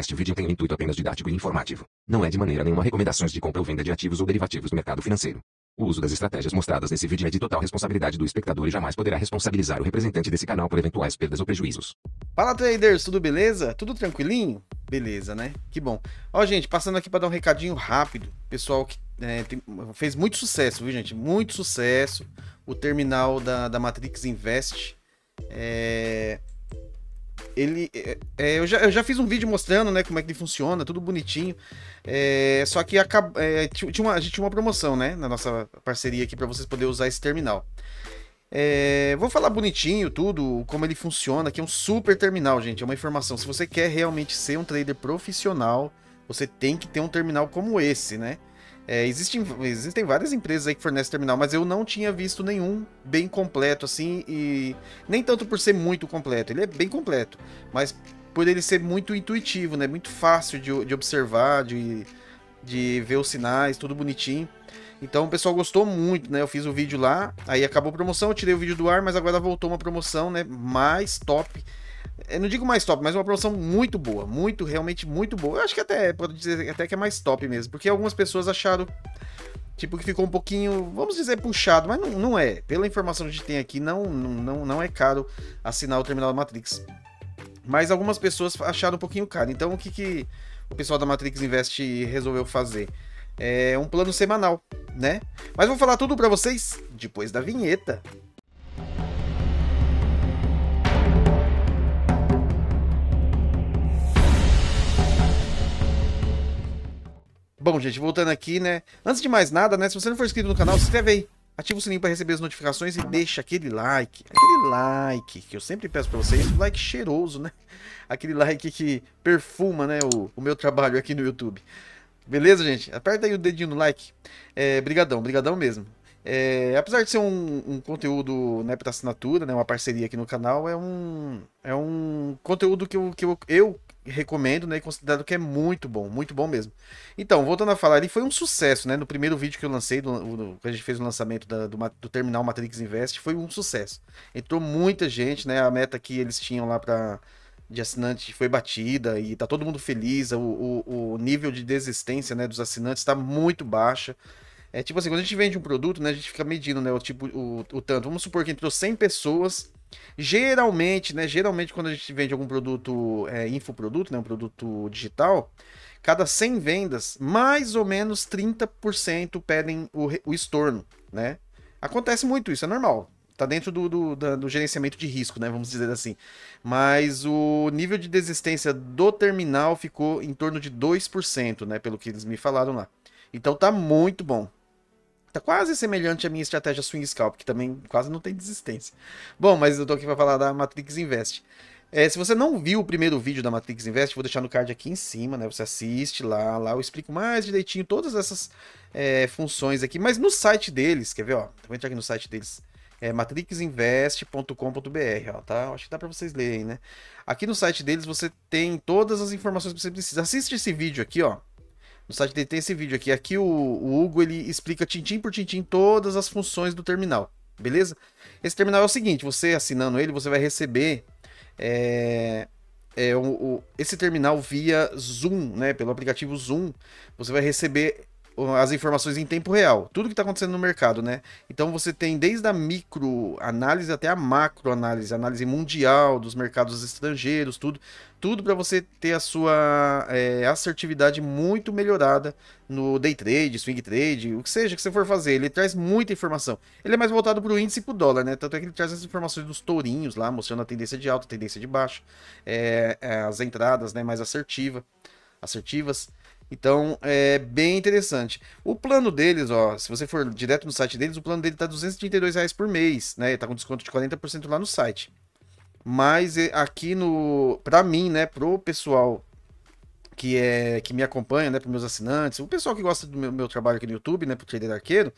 Este vídeo tem um intuito apenas didático e informativo. Não é de maneira nenhuma recomendações de compra ou venda de ativos ou derivativos do mercado financeiro. O uso das estratégias mostradas nesse vídeo é de total responsabilidade do espectador e jamais poderá responsabilizar o representante desse canal por eventuais perdas ou prejuízos. Fala traders, tudo beleza? Tudo tranquilinho? Beleza, né? Que bom. Ó, gente, passando aqui para dar um recadinho rápido. Pessoal que é, tem, fez muito sucesso, viu, gente? Muito sucesso. O terminal da, da Matrix Invest. É, ele é, é, eu, já, eu já fiz um vídeo mostrando né como é que ele funciona tudo bonitinho é, só que acaba, é, tinha uma, a gente tinha uma promoção né na nossa parceria aqui para vocês poderem usar esse terminal é, vou falar bonitinho tudo como ele funciona que é um super terminal gente é uma informação se você quer realmente ser um trader profissional você tem que ter um terminal como esse né é, existem, existem várias empresas aí que fornecem terminal, mas eu não tinha visto nenhum bem completo assim, e nem tanto por ser muito completo, ele é bem completo, mas por ele ser muito intuitivo, né? Muito fácil de, de observar, de, de ver os sinais, tudo bonitinho. Então o pessoal gostou muito, né? Eu fiz o vídeo lá, aí acabou a promoção, eu tirei o vídeo do ar, mas agora voltou uma promoção, né? Mais top eu não digo mais top, mas é uma promoção muito boa. Muito, realmente muito boa. Eu acho que até, pode dizer até que é mais top mesmo. Porque algumas pessoas acharam, tipo, que ficou um pouquinho, vamos dizer, puxado. Mas não, não é. Pela informação que a gente tem aqui, não, não, não é caro assinar o terminal da Matrix. Mas algumas pessoas acharam um pouquinho caro. Então, o que, que o pessoal da Matrix Invest resolveu fazer? É um plano semanal, né? Mas vou falar tudo para vocês depois da vinheta. Bom, gente, voltando aqui, né? Antes de mais nada, né? Se você não for inscrito no canal, se inscreve aí. Ativa o sininho para receber as notificações e deixa aquele like. Aquele like que eu sempre peço para vocês. Um like cheiroso, né? Aquele like que perfuma, né? O, o meu trabalho aqui no YouTube. Beleza, gente? Aperta aí o dedinho no like. É, brigadão, brigadão mesmo. É, apesar de ser um, um conteúdo né, para assinatura, né, uma parceria aqui no canal, é um, é um conteúdo que eu, que eu, eu recomendo, né? Considerado que é muito bom, muito bom mesmo. Então, voltando a falar, ele foi um sucesso, né? No primeiro vídeo que eu lancei, do, que a gente fez o lançamento da, do, do, terminal Matrix Invest, foi um sucesso. Entrou muita gente, né? A meta que eles tinham lá para de assinante foi batida e tá todo mundo feliz. O, o, o nível de desistência, né? Dos assinantes está muito baixa. É tipo assim, quando a gente vende um produto, né? A gente fica medindo, né? O tipo, o, o tanto. Vamos supor que entrou 100 pessoas Geralmente, né? Geralmente, quando a gente vende algum produto, é, infoproduto, né? Um produto digital, cada 100 vendas, mais ou menos 30% pedem o, o estorno, né? Acontece muito isso, é normal. Tá dentro do, do, do, do gerenciamento de risco, né? Vamos dizer assim. Mas o nível de desistência do terminal ficou em torno de 2%, né? Pelo que eles me falaram lá. Então tá muito bom. Tá quase semelhante à minha estratégia Swing Scalp, que também quase não tem desistência. Bom, mas eu tô aqui para falar da Matrix Invest. É, se você não viu o primeiro vídeo da Matrix Invest, vou deixar no card aqui em cima, né? Você assiste lá, lá eu explico mais direitinho todas essas é, funções aqui. Mas no site deles, quer ver, ó? Vou entrar tá aqui no site deles. É matrixinvest.com.br, ó, tá? Acho que dá para vocês lerem, né? Aqui no site deles você tem todas as informações que você precisa. Assiste esse vídeo aqui, ó. No site dele tem esse vídeo aqui. Aqui o, o Hugo ele explica tintim por tintim todas as funções do terminal, beleza? Esse terminal é o seguinte: você assinando ele, você vai receber é, é, o, o, esse terminal via Zoom, né? Pelo aplicativo Zoom, você vai receber as informações em tempo real, tudo que está acontecendo no mercado, né? Então você tem desde a microanálise até a macroanálise, análise mundial dos mercados estrangeiros, tudo, tudo para você ter a sua é, assertividade muito melhorada no day trade, swing trade, o que seja que você for fazer. Ele traz muita informação. Ele é mais voltado para o índice e para o dólar, né? Tanto é que ele traz as informações dos tourinhos lá, mostrando a tendência de alta, a tendência de baixo, é, é, as entradas, né? Mais assertiva, assertivas então, é bem interessante. O plano deles, ó, se você for direto no site deles, o plano dele tá R$ reais por mês, né? Tá com desconto de 40% lá no site. Mas é, aqui no, para mim, né, pro pessoal que é que me acompanha, né, para meus assinantes, o pessoal que gosta do meu, meu, trabalho aqui no YouTube, né, pro Trader Arqueiro,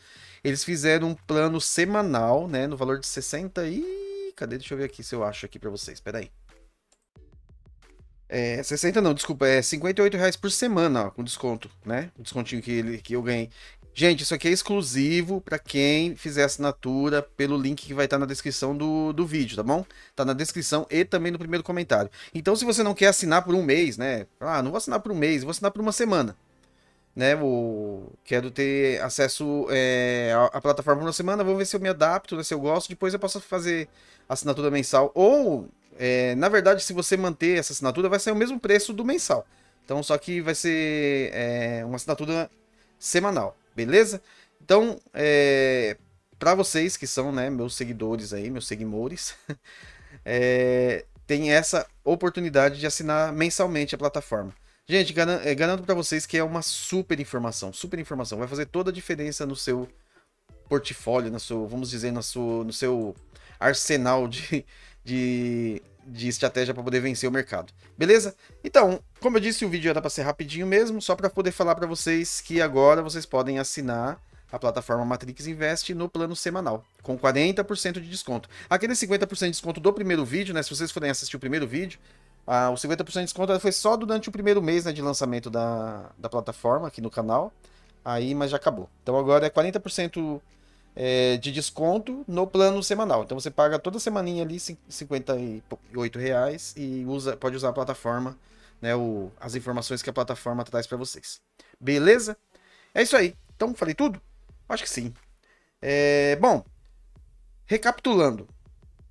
eles fizeram um plano semanal, né, no valor de 60 e cadê? Deixa eu ver aqui se eu acho aqui para vocês. Espera aí. É, 60 não, desculpa, é 58 reais por semana, ó, com desconto, né? O descontinho que, ele, que eu ganhei. Gente, isso aqui é exclusivo para quem fizer assinatura pelo link que vai estar tá na descrição do, do vídeo, tá bom? Tá na descrição e também no primeiro comentário. Então, se você não quer assinar por um mês, né? Ah, não vou assinar por um mês, vou assinar por uma semana. Né, o... Quero ter acesso é, à plataforma por uma semana, vou ver se eu me adapto, né, se eu gosto, depois eu posso fazer assinatura mensal. Ou é, na verdade, se você manter essa assinatura, vai ser o mesmo preço do mensal. Então, só que vai ser é, uma assinatura semanal, beleza? Então, é, para vocês que são né, meus seguidores aí, meus seguimores, é, tem essa oportunidade de assinar mensalmente a plataforma. Gente, é, garanto para vocês que é uma super informação, super informação. Vai fazer toda a diferença no seu portfólio, na sua, vamos dizer, na sua, no seu arsenal de, de, de estratégia para poder vencer o mercado. Beleza? Então, como eu disse, o vídeo era tá para ser rapidinho mesmo, só para poder falar para vocês que agora vocês podem assinar a plataforma Matrix Invest no plano semanal, com 40% de desconto. Aquele 50% de desconto do primeiro vídeo, né? Se vocês forem assistir o primeiro vídeo, ah, o 50% de desconto foi só durante o primeiro mês né, de lançamento da, da plataforma aqui no canal. Aí, mas já acabou. Então agora é 40% é, de desconto no plano semanal. Então você paga toda semaninha ali 58 reais e usa, pode usar a plataforma, né, o, as informações que a plataforma traz para vocês. Beleza? É isso aí. Então falei tudo? Acho que sim. É, bom, recapitulando.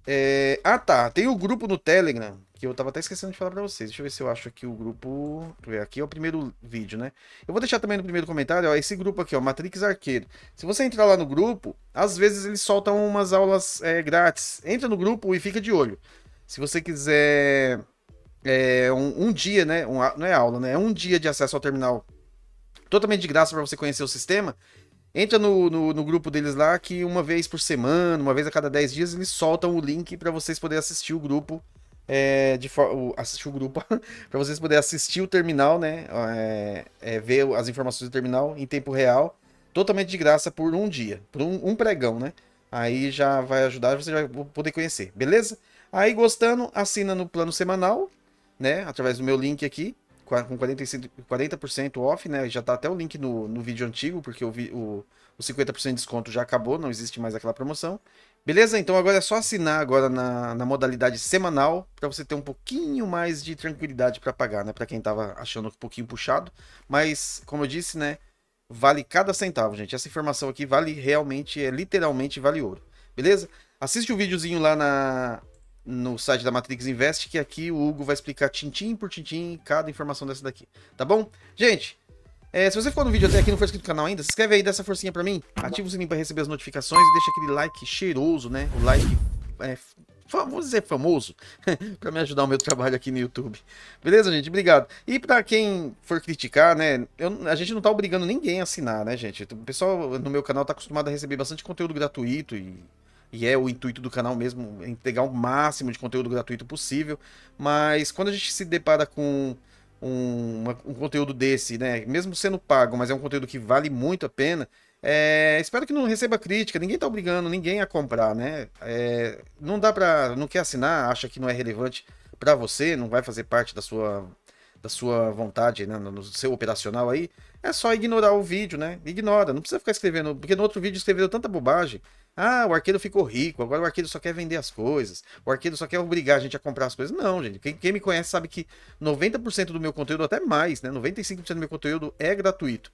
É, ah tá, tem o um grupo no Telegram eu tava até esquecendo de falar pra vocês. Deixa eu ver se eu acho aqui o grupo... Aqui é o primeiro vídeo, né? Eu vou deixar também no primeiro comentário, ó, esse grupo aqui, ó, Matrix Arqueiro. Se você entrar lá no grupo, às vezes eles soltam umas aulas é, grátis. Entra no grupo e fica de olho. Se você quiser é, um, um, dia, né? Um, não é aula, né? É um dia de acesso ao terminal totalmente de graça para você conhecer o sistema. Entra no, no, no, grupo deles lá que uma vez por semana, uma vez a cada 10 dias, eles soltam o link para vocês poderem assistir o grupo é, de assistir o grupo para vocês poderem assistir o terminal, né? É, é, ver as informações do terminal em tempo real, totalmente de graça por um dia, por um, um pregão, né? Aí já vai ajudar, você vai poder conhecer, beleza? Aí gostando, assina no plano semanal, né? Através do meu link aqui com 40% off, né? Já tá até o link no, no vídeo antigo, porque o, o 50% de desconto já acabou, não existe mais aquela promoção. Beleza? Então agora é só assinar agora na, na modalidade semanal para você ter um pouquinho mais de tranquilidade para pagar, né? Para quem tava achando um pouquinho puxado, mas como eu disse, né, vale cada centavo, gente. Essa informação aqui vale realmente, é literalmente vale ouro. Beleza? Assiste o videozinho lá na no site da Matrix Invest, que aqui o Hugo vai explicar tintim por tintim cada informação dessa daqui, tá bom? Gente, é, se você ficou no vídeo até aqui e não for inscrito no canal ainda, se inscreve aí, dá essa forcinha pra mim, ativa o sininho pra receber as notificações e deixa aquele like cheiroso, né? O like, é, dizer famoso, pra me ajudar o meu trabalho aqui no YouTube. Beleza, gente? Obrigado. E pra quem for criticar, né, eu, a gente não tá obrigando ninguém a assinar, né, gente? O pessoal no meu canal tá acostumado a receber bastante conteúdo gratuito e e é o intuito do canal mesmo, é entregar o máximo de conteúdo gratuito possível, mas quando a gente se depara com um, um conteúdo desse, né, mesmo sendo pago, mas é um conteúdo que vale muito a pena, é, espero que não receba crítica, ninguém está obrigando ninguém a comprar, né, é, não dá para não quer assinar, acha que não é relevante para você, não vai fazer parte da sua da sua vontade, né, no seu operacional aí, é só ignorar o vídeo, né? Ignora, não precisa ficar escrevendo, porque no outro vídeo escreveu tanta bobagem ah, o arqueiro ficou rico, agora o arqueiro só quer vender as coisas, o arqueiro só quer obrigar a gente a comprar as coisas. Não, gente. Quem, quem me conhece sabe que 90% do meu conteúdo, até mais, né? 95% do meu conteúdo é gratuito.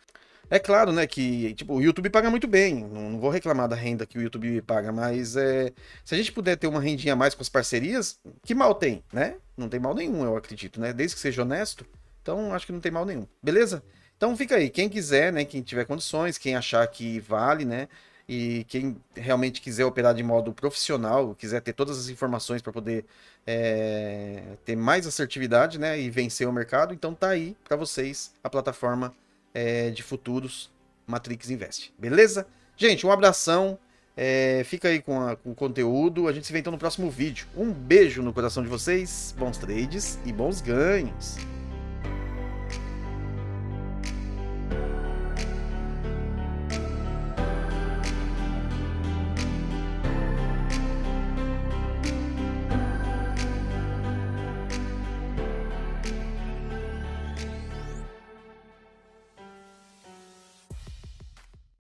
É claro, né, que tipo, o YouTube paga muito bem. Não, não, vou reclamar da renda que o YouTube paga, mas é, se a gente puder ter uma rendinha a mais com as parcerias, que mal tem, né? Não tem mal nenhum, eu acredito, né? Desde que seja honesto, então acho que não tem mal nenhum. Beleza? Então fica aí, quem quiser, né, quem tiver condições, quem achar que vale, né, e quem realmente quiser operar de modo profissional, quiser ter todas as informações para poder é, ter mais assertividade né, e vencer o mercado, então tá aí para vocês a plataforma é, de futuros Matrix Invest. Beleza? Gente, um abração. É, fica aí com, a, com o conteúdo. A gente se vê então no próximo vídeo. Um beijo no coração de vocês, bons trades e bons ganhos.